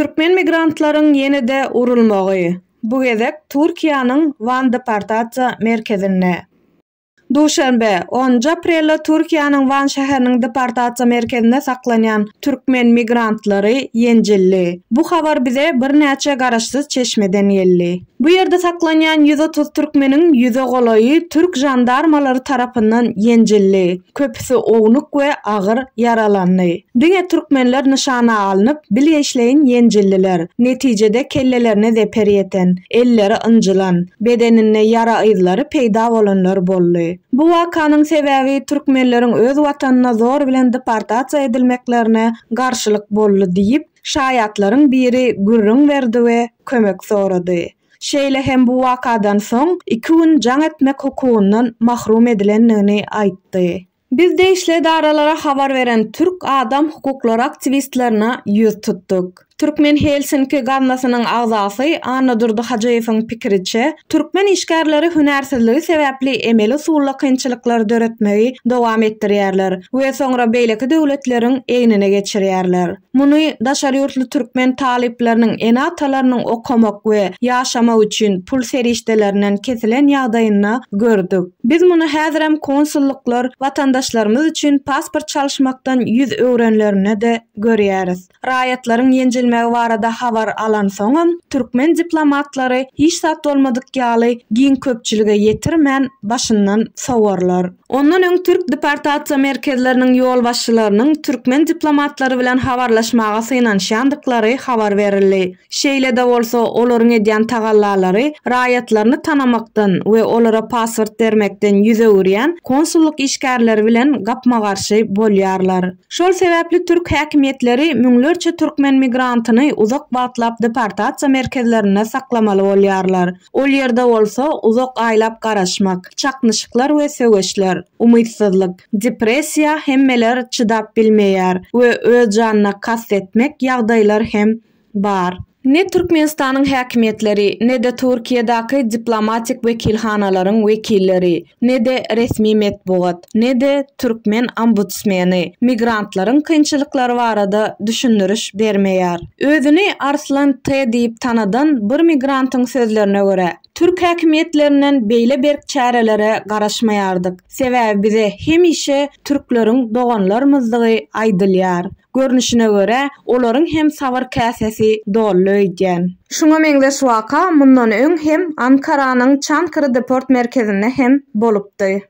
Türkmen migrantlaryň ýene-de urulmagy. Bu gezek Turkiýanyň Van departamenti merkezinde Duşanbe 10 aprelle Türkiýanyň Van şäheriniň departatsiýa merkezinde saklanýan türkmen migrantlary ýenjilli. Bu habar bize bir näçe garaşsyz çeşmeden geldi. Bu ýerde saklanýan 130 türkmeniň 100 goloýy türk jandarmalary tarapyndan ýenjilli. Köpüsi ogunuk we agyr yaralandy. Diňe türkmenler nişana alınıp bilýe ýenjilliler. Netijede kellelerine deper ýeten, elleri ynjylan, bedeninde yara izleri peýda bolanlar boldy. Bu wakanyň sebäbi türkmenleriň öz watanyna zor bilen deportasiýa edilmeklerine garşylyk bollu diýip şayatların biri gürrüň berdi we kömek sorady. Şeýle hem bu wakadan soň iki gün jaň etmek hukugundan mahrum edilenini aýtdy. Biz de işle daralara havar veren Türk adam hukuklar aktivistlerine yüz tuttuk. Türkmen Helsinki gannasının ağzası Anna Durdu Hacayev'in pikirici, Türkmen işgarları hünersizliği sebepli emeli suğurlu kınçılıklar dörütmeyi devam ettiriyerler ve sonra beylikli devletlerin eynine geçiriyerler. Bunu daşar yurtlu Türkmen taliplerinin en atalarının okumak ve yaşama için pul seriştelerinin kesilen yağdayına gördük. Biz bunu hazirem konsulluklar vatandaşlarımız için pasport çalışmaktan yüz öğrenlerine de görüyeriz. Rayetlerin yencil edilmek da havar alan sonun, Türkmen diplomatları hiç sat olmadık yağlı gin köpçülüge yetirmen başından sowarlar Ondan ön Türk Departatsiya merkezlerinin yol başlarının Türkmen diplomatları bilen havarlaşmağa sayınan şandıkları havar verildi. Şeyle de olsa olorun ediyen tagallalary rayatlarını tanamaktan ve olara pasvort dermekten yüze uğrayan konsulluk işgärleri bilen kapma karşı bolyarlar. Şol sebäpli Türk hakimiyetleri müňlerçe Türkmen migrant таны uzak baatlap departament merkezlerini saklamaly bolýarlar ol ýerde bolsa uzak aýlap garışmak çaknyşyklar we sögüşler ümitsizlik depressia hemmeler çydap bilmeýär we öz janyny kas etmek ýagdaýlary hem bar Ne Türkmenistanyň hakimiyetleri, ne de Türkiye'daki diplomatik vekilhanaların vekilleri, ne de resmi metbuat, ne de Türkmen ambutsmeni, migrantların kynçylyklary barada adı düşündürüş vermeyar. Özünü Arslan T. deyip tanıdan bir migrantın sözlerine görä, Türk hakimiyetlerinden beyle berk çarelere garaşmayardık. bize hem işe Türklerin doğanlar mızdığı aydılyar. görä olaryň hem savar kasesi doğallu ygen. Şuna mengde suaka mundan ön hem Ankara'nın Çankırı Deport Merkezine hem bolupdy.